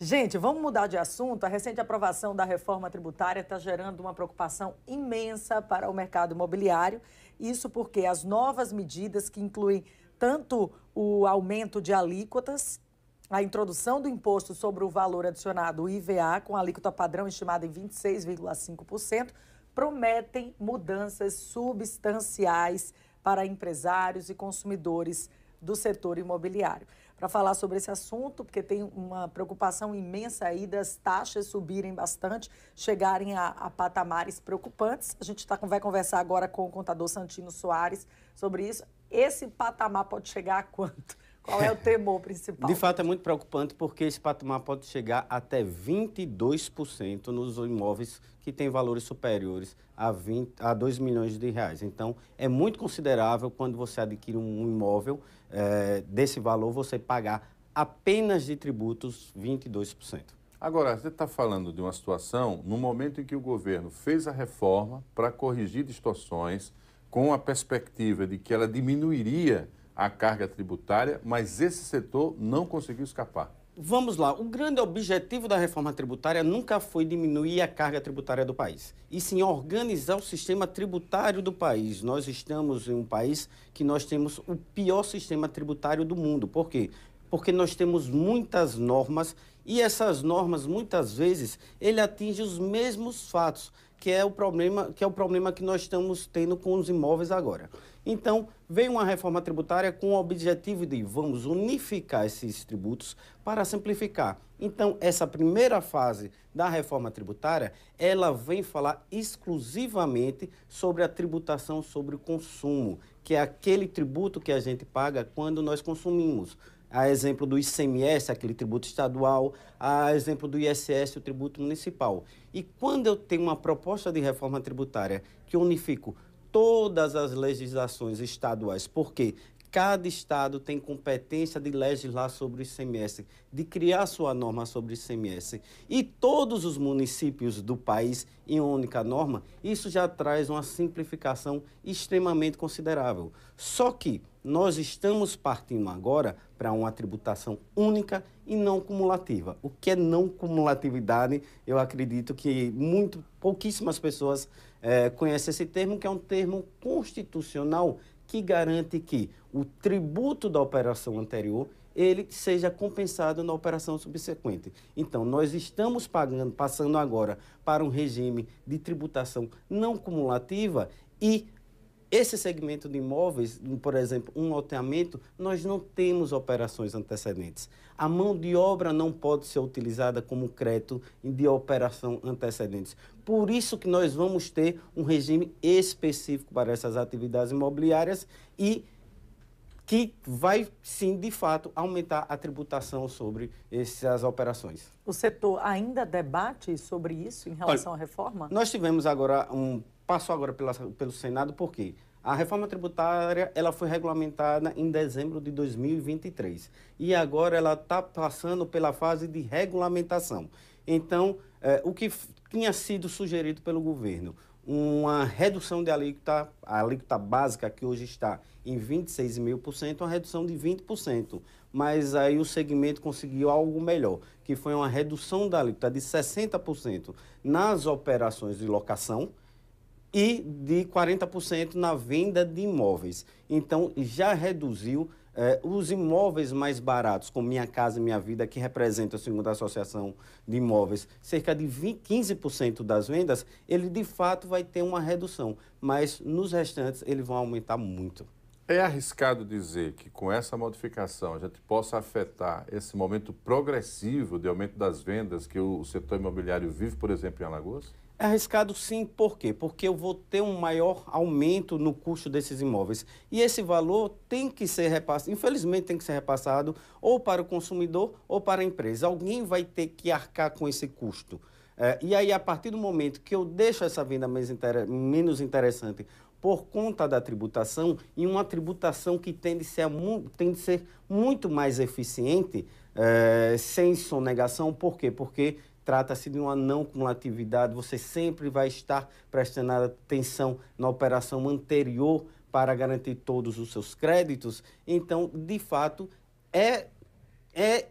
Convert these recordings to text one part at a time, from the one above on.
Gente, vamos mudar de assunto. A recente aprovação da reforma tributária está gerando uma preocupação imensa para o mercado imobiliário. Isso porque as novas medidas que incluem tanto o aumento de alíquotas, a introdução do imposto sobre o valor adicionado, o IVA, com alíquota padrão estimada em 26,5%, prometem mudanças substanciais para empresários e consumidores do setor imobiliário para falar sobre esse assunto, porque tem uma preocupação imensa aí das taxas subirem bastante, chegarem a, a patamares preocupantes. A gente tá, vai conversar agora com o contador Santino Soares sobre isso. Esse patamar pode chegar a quanto? Qual é o temor principal? De fato, é muito preocupante porque esse patamar pode chegar até 22% nos imóveis que têm valores superiores a, 20, a 2 milhões de reais. Então, é muito considerável quando você adquire um imóvel é, desse valor, você pagar apenas de tributos 22%. Agora, você está falando de uma situação no momento em que o governo fez a reforma para corrigir distorções, com a perspectiva de que ela diminuiria a carga tributária, mas esse setor não conseguiu escapar. Vamos lá, o grande objetivo da reforma tributária nunca foi diminuir a carga tributária do país, e sim organizar o sistema tributário do país. Nós estamos em um país que nós temos o pior sistema tributário do mundo. Por quê? Porque nós temos muitas normas e essas normas muitas vezes ele atinge os mesmos fatos, que é o problema que é o problema que nós estamos tendo com os imóveis agora. Então, veio uma reforma tributária com o objetivo de vamos unificar esses tributos para simplificar. Então, essa primeira fase da reforma tributária, ela vem falar exclusivamente sobre a tributação sobre o consumo, que é aquele tributo que a gente paga quando nós consumimos a exemplo do ICMS, aquele tributo estadual, a exemplo do ISS, o tributo municipal. E quando eu tenho uma proposta de reforma tributária que unifico todas as legislações estaduais, porque cada estado tem competência de legislar sobre o ICMS, de criar sua norma sobre o ICMS. E todos os municípios do país em única norma, isso já traz uma simplificação extremamente considerável. Só que nós estamos partindo agora para uma tributação única e não cumulativa. O que é não cumulatividade? Eu acredito que muito, pouquíssimas pessoas é, conhecem esse termo, que é um termo constitucional que garante que o tributo da operação anterior ele seja compensado na operação subsequente. Então, nós estamos pagando, passando agora para um regime de tributação não cumulativa e esse segmento de imóveis, por exemplo, um loteamento, nós não temos operações antecedentes. A mão de obra não pode ser utilizada como crédito de operação antecedentes. Por isso que nós vamos ter um regime específico para essas atividades imobiliárias e que vai sim, de fato, aumentar a tributação sobre essas operações. O setor ainda debate sobre isso em relação Olha, à reforma? Nós tivemos agora um passou agora pela, pelo Senado por quê? A reforma tributária ela foi regulamentada em dezembro de 2023 e agora ela está passando pela fase de regulamentação. Então, eh, o que tinha sido sugerido pelo governo, uma redução de alíquota, a alíquota básica que hoje está em mil por cento uma redução de 20%. Mas aí o segmento conseguiu algo melhor, que foi uma redução da alíquota de 60% nas operações de locação e de 40% na venda de imóveis. Então, já reduziu eh, os imóveis mais baratos, como Minha Casa Minha Vida, que representa, segundo a Associação de Imóveis, cerca de 20, 15% das vendas, ele de fato vai ter uma redução, mas nos restantes ele vai aumentar muito. É arriscado dizer que com essa modificação a gente possa afetar esse momento progressivo de aumento das vendas que o setor imobiliário vive, por exemplo, em Alagoas? É arriscado sim, por quê? Porque eu vou ter um maior aumento no custo desses imóveis. E esse valor tem que ser repassado, infelizmente tem que ser repassado ou para o consumidor ou para a empresa. Alguém vai ter que arcar com esse custo. É, e aí, a partir do momento que eu deixo essa venda menos interessante por conta da tributação, e uma tributação que tende a ser, tende a ser muito mais eficiente, é, sem sonegação, por quê? Porque Trata-se de uma não cumulatividade, você sempre vai estar prestando atenção na operação anterior para garantir todos os seus créditos. Então, de fato, é, é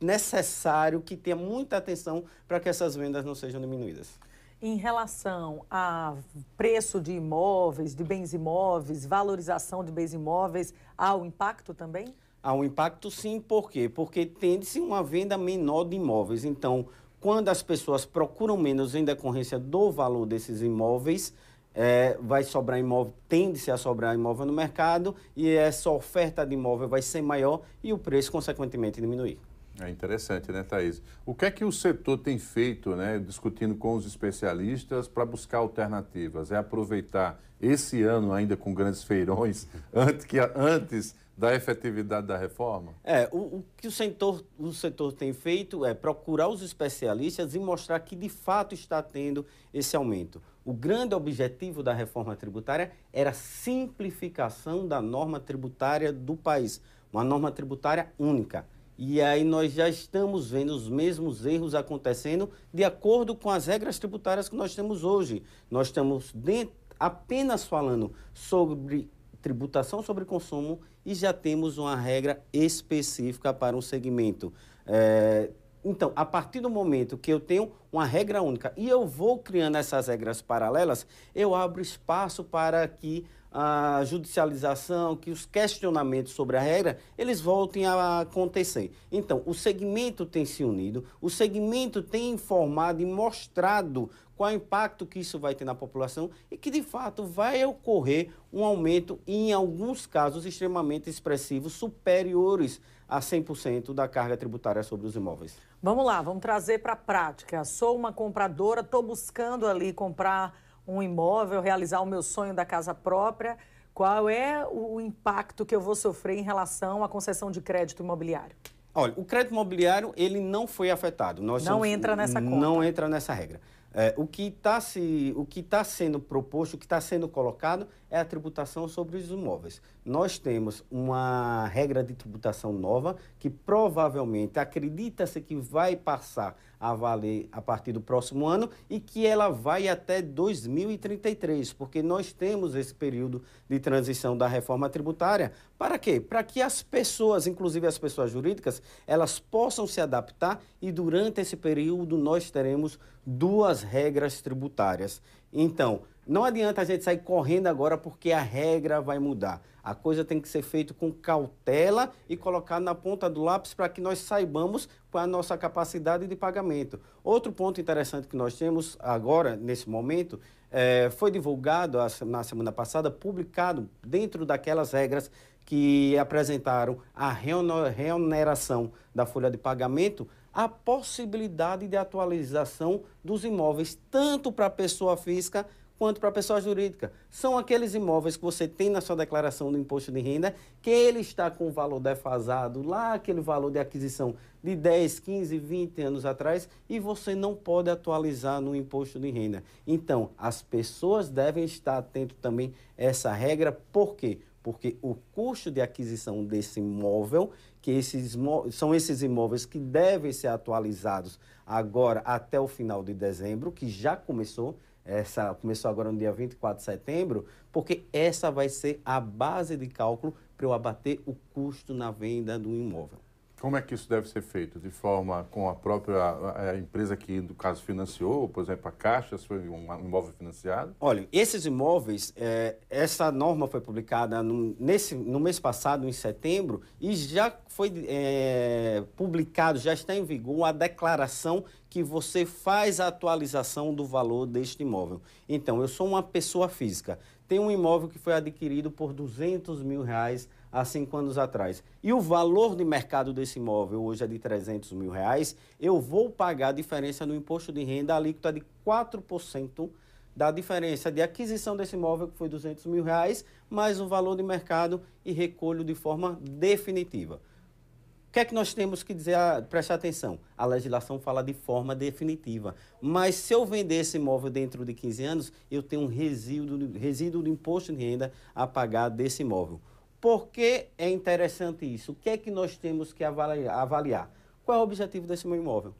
necessário que tenha muita atenção para que essas vendas não sejam diminuídas. Em relação a preço de imóveis, de bens imóveis, valorização de bens imóveis, há o impacto também? Há um impacto sim, por quê? Porque tende-se uma venda menor de imóveis. Então, quando as pessoas procuram menos em decorrência do valor desses imóveis, é, vai sobrar imóvel, tende-se a sobrar imóvel no mercado e essa oferta de imóvel vai ser maior e o preço, consequentemente, diminuir. É interessante, né, Thaís? O que é que o setor tem feito, né, discutindo com os especialistas para buscar alternativas? É aproveitar esse ano ainda com grandes feirões, antes, que, antes da efetividade da reforma? É, o, o, que o setor, o setor tem feito é procurar os especialistas e mostrar que de fato está tendo esse aumento. O grande objetivo da reforma tributária era a simplificação da norma tributária do país, uma norma tributária única. E aí nós já estamos vendo os mesmos erros acontecendo de acordo com as regras tributárias que nós temos hoje. Nós estamos dentro, apenas falando sobre tributação sobre consumo e já temos uma regra específica para um segmento. É, então, a partir do momento que eu tenho uma regra única e eu vou criando essas regras paralelas, eu abro espaço para que a judicialização, que os questionamentos sobre a regra, eles voltem a acontecer. Então, o segmento tem se unido, o segmento tem informado e mostrado qual é o impacto que isso vai ter na população e que, de fato, vai ocorrer um aumento, em alguns casos extremamente expressivos, superiores a 100% da carga tributária sobre os imóveis. Vamos lá, vamos trazer para a prática. Sou uma compradora, estou buscando ali comprar um imóvel, realizar o meu sonho da casa própria, qual é o impacto que eu vou sofrer em relação à concessão de crédito imobiliário? Olha, o crédito imobiliário ele não foi afetado. Nós não somos, entra nessa conta. Não entra nessa regra. É, o que está se, o que está sendo proposto, o que está sendo colocado é a tributação sobre os imóveis. Nós temos uma regra de tributação nova que provavelmente acredita-se que vai passar a valer a partir do próximo ano e que ela vai até 2033, porque nós temos esse período de transição da reforma tributária. Para quê? Para que as pessoas, inclusive as pessoas jurídicas, elas possam se adaptar e durante esse período nós teremos duas regras tributárias. Então, não adianta a gente sair correndo agora porque a regra vai mudar. A coisa tem que ser feita com cautela e colocada na ponta do lápis para que nós saibamos qual é a nossa capacidade de pagamento. Outro ponto interessante que nós temos agora, nesse momento, é, foi divulgado na semana passada, publicado dentro daquelas regras que apresentaram a reoneração da folha de pagamento, a possibilidade de atualização dos imóveis, tanto para a pessoa física quanto para a pessoa jurídica. São aqueles imóveis que você tem na sua declaração do imposto de renda, que ele está com o valor defasado, lá aquele valor de aquisição de 10, 15, 20 anos atrás, e você não pode atualizar no imposto de renda. Então, as pessoas devem estar atentas também a essa regra, por quê? porque o custo de aquisição desse imóvel, que esses são esses imóveis que devem ser atualizados agora até o final de dezembro, que já começou, essa começou agora no dia 24 de setembro, porque essa vai ser a base de cálculo para eu abater o custo na venda do imóvel. Como é que isso deve ser feito? De forma com a própria a empresa que, no caso, financiou, por exemplo, a Caixa, se foi um imóvel financiado? Olha, esses imóveis, é, essa norma foi publicada no, nesse, no mês passado, em setembro, e já foi é, publicado, já está em vigor a declaração que você faz a atualização do valor deste imóvel. Então, eu sou uma pessoa física, tem um imóvel que foi adquirido por 200 mil reais há cinco anos atrás, e o valor de mercado desse imóvel hoje é de 300 mil reais, eu vou pagar a diferença no imposto de renda, a alíquota de 4% da diferença de aquisição desse imóvel, que foi 200 mil reais, mais o valor de mercado e recolho de forma definitiva. O que é que nós temos que dizer, a, ah, prestar atenção? A legislação fala de forma definitiva. Mas se eu vender esse imóvel dentro de 15 anos, eu tenho um resíduo, resíduo do imposto de renda a pagar desse imóvel. Por que é interessante isso? O que é que nós temos que avaliar? Qual é o objetivo desse meu imóvel?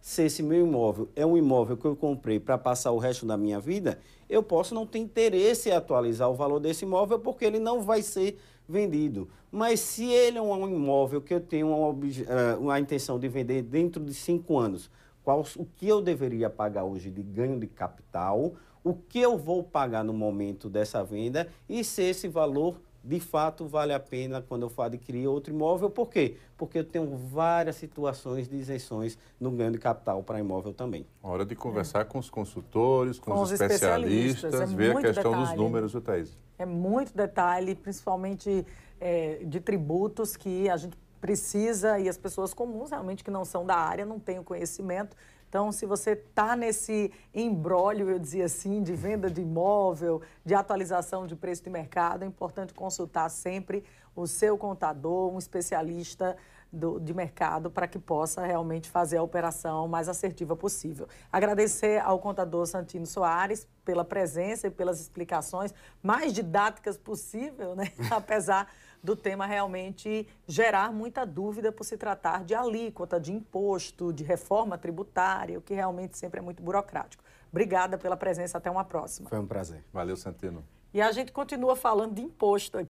Se esse meu imóvel é um imóvel que eu comprei para passar o resto da minha vida, eu posso não ter interesse em atualizar o valor desse imóvel porque ele não vai ser vendido. Mas se ele é um imóvel que eu tenho uma, eh, uma intenção de vender dentro de cinco anos, qual, o que eu deveria pagar hoje de ganho de capital, o que eu vou pagar no momento dessa venda e se esse valor de fato vale a pena quando eu for adquirir outro imóvel. Por quê? Porque eu tenho várias situações de isenções no ganho de capital para imóvel também. Hora de conversar é. com os consultores, com, com os especialistas, especialistas. É ver a questão detalhe. dos números, do Thaís. É muito detalhe, principalmente é, de tributos que a gente precisa e as pessoas comuns, realmente que não são da área, não têm o conhecimento. Então, se você está nesse embrólio, eu dizia assim, de venda de imóvel, de atualização de preço de mercado, é importante consultar sempre o seu contador, um especialista do, de mercado, para que possa realmente fazer a operação mais assertiva possível. Agradecer ao contador Santino Soares pela presença e pelas explicações mais didáticas possível, né? apesar do tema realmente gerar muita dúvida por se tratar de alíquota, de imposto, de reforma tributária, o que realmente sempre é muito burocrático. Obrigada pela presença, até uma próxima. Foi um prazer. Valeu, Santino. E a gente continua falando de imposto aqui.